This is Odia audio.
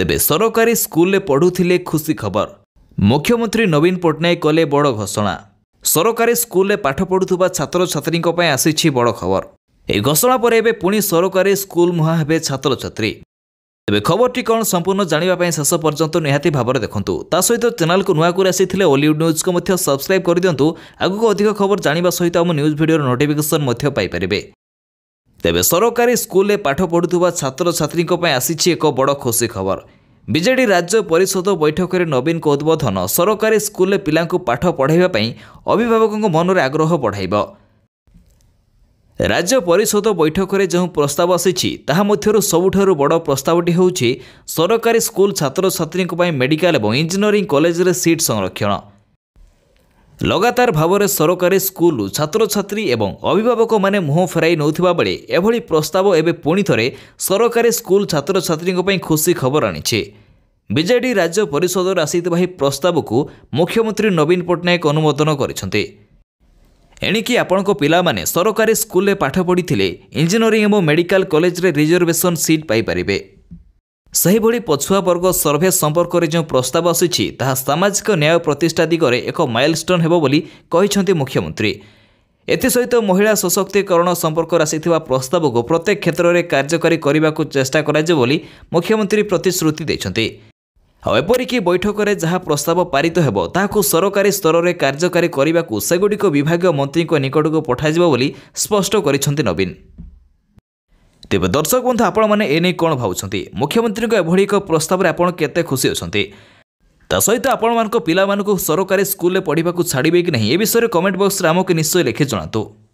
ତେବେ ସରକାରୀ ସ୍କୁଲରେ ପଢ଼ୁଥିଲେ ଖୁସି ଖବର ମୁଖ୍ୟମନ୍ତ୍ରୀ ନବୀନ ପଟ୍ଟନାୟକ କଲେ ବଡ଼ ଘୋଷଣା ସରକାରୀ ସ୍କୁଲରେ ପାଠ ପଢ଼ୁଥିବା ଛାତ୍ରଛାତ୍ରୀଙ୍କ ପାଇଁ ଆସିଛି ବଡ଼ ଖବର ଏହି ଘୋଷଣା ପରେ ଏବେ ପୁଣି ସରକାରୀ ସ୍କୁଲ ମୁହାଁ ହେବେ ଛାତ୍ରଛାତ୍ରୀ ତେବେ ଖବରଟି କ'ଣ ସମ୍ପୂର୍ଣ୍ଣ ଜାଣିବା ପାଇଁ ଶେଷ ପର୍ଯ୍ୟନ୍ତ ନିହାତି ଭାବରେ ଦେଖନ୍ତୁ ତା ସହିତ ଚ୍ୟାନେଲକୁ ନୂଆ କରି ଆସିଥିଲେ ଓଲିଉଡ୍ ନ୍ୟୁଜ୍କୁ ମଧ୍ୟ ସବସ୍କ୍ରାଇବ୍ କରିଦିଅନ୍ତୁ ଆଗକୁ ଅଧିକ ଖବର ଜାଣିବା ସହିତ ଆମ ନ୍ୟୁଜ୍ ଭିଡ଼ିଓର ନୋଟିଫିକେସନ୍ ମଧ୍ୟ ପାଇପାରିବେ ତେବେ ସରକାରୀ ସ୍କୁଲରେ ପାଠ ପଢ଼ୁଥିବା ଛାତ୍ରଛାତ୍ରୀଙ୍କ ପାଇଁ ଆସିଛି ଏକ ବଡ଼ ଖୁସି ଖବର ବିଜେଡି ରାଜ୍ୟ ପରିଷଦ ବୈଠକରେ ନବୀନଙ୍କ ଉଦ୍ବୋଧନ ସରକାରୀ ସ୍କୁଲରେ ପିଲାଙ୍କୁ ପାଠ ପଢ଼ାଇବା ପାଇଁ ଅଭିଭାବକଙ୍କ ମନରେ ଆଗ୍ରହ ବଢ଼ାଇବ ରାଜ୍ୟ ପରିଷଦ ବୈଠକରେ ଯେଉଁ ପ୍ରସ୍ତାବ ଆସିଛି ତାହା ମଧ୍ୟରୁ ସବୁଠାରୁ ବଡ଼ ପ୍ରସ୍ତାବଟି ହେଉଛି ସରକାରୀ ସ୍କୁଲ ଛାତ୍ରଛାତ୍ରୀଙ୍କ ପାଇଁ ମେଡିକାଲ ଏବଂ ଇଞ୍ଜିନିୟରିଂ କଲେଜରେ ସିଟ୍ ସଂରକ୍ଷଣ ଲଗାତାର ଭାବରେ ସରକାରୀ ସ୍କୁଲରୁ ଛାତ୍ରଛାତ୍ରୀ ଏବଂ ଅଭିଭାବକମାନେ ମୁହଁ ଫେରାଇ ନେଉଥିବା ବେଳେ ଏଭଳି ପ୍ରସ୍ତାବ ଏବେ ପୁଣି ଥରେ ସରକାରୀ ସ୍କୁଲ ଛାତ୍ରଛାତ୍ରୀଙ୍କ ପାଇଁ ଖୁସି ଖବର ଆଣିଛି ବିଜେଡ଼ି ରାଜ୍ୟ ପରିଷଦରେ ଆସିଥିବା ଏହି ପ୍ରସ୍ତାବକୁ ମୁଖ୍ୟମନ୍ତ୍ରୀ ନବୀନ ପଟ୍ଟନାୟକ ଅନୁମୋଦନ କରିଛନ୍ତି ଏଣିକି ଆପଣଙ୍କ ପିଲାମାନେ ସରକାରୀ ସ୍କୁଲରେ ପାଠ ପଢ଼ିଥିଲେ ଇଞ୍ଜିନିୟରିଂ ଏବଂ ମେଡ଼ିକାଲ କଲେଜରେ ରିଜର୍ଭେସନ୍ ସିଟ୍ ପାଇପାରିବେ ସେହିଭଳି ପଛୁଆ ବର୍ଗ ସର୍ଭେ ସମ୍ପର୍କରେ ଯେଉଁ ପ୍ରସ୍ତାବ ଆସିଛି ତାହା ସାମାଜିକ ନ୍ୟାୟ ପ୍ରତିଷ୍ଠା ଦିଗରେ ଏକ ମାଇଲଷ୍ଟୋନ୍ ହେବ ବୋଲି କହିଛନ୍ତି ମୁଖ୍ୟମନ୍ତ୍ରୀ ଏଥିସହିତ ମହିଳା ସଶକ୍ତିକରଣ ସମ୍ପର୍କରେ ଆସିଥିବା ପ୍ରସ୍ତାବକୁ ପ୍ରତ୍ୟେକ କ୍ଷେତ୍ରରେ କାର୍ଯ୍ୟକାରୀ କରିବାକୁ ଚେଷ୍ଟା କରାଯିବ ବୋଲି ମୁଖ୍ୟମନ୍ତ୍ରୀ ପ୍ରତିଶ୍ରୁତି ଦେଇଛନ୍ତି ଆଉ ଏପରିକି ବୈଠକରେ ଯାହା ପ୍ରସ୍ତାବ ପାରିତ ହେବ ତାହାକୁ ସରକାରୀ ସ୍ତରରେ କାର୍ଯ୍ୟକାରୀ କରିବାକୁ ସେଗୁଡ଼ିକ ବିଭାଗୀୟ ମନ୍ତ୍ରୀଙ୍କ ନିକଟକୁ ପଠାଯିବ ବୋଲି ସ୍ପଷ୍ଟ କରିଛନ୍ତି ନବୀନ तेबै दर्शक बन्धु आपणा एउटा को एभरि एक प्रस्तावले आपे खुसी अस्सहित आपूर्को सरकारी स्कल पढेको छाडिक नै ए विषय कमेन्ट बक्से आमक निश्चय लेखि जना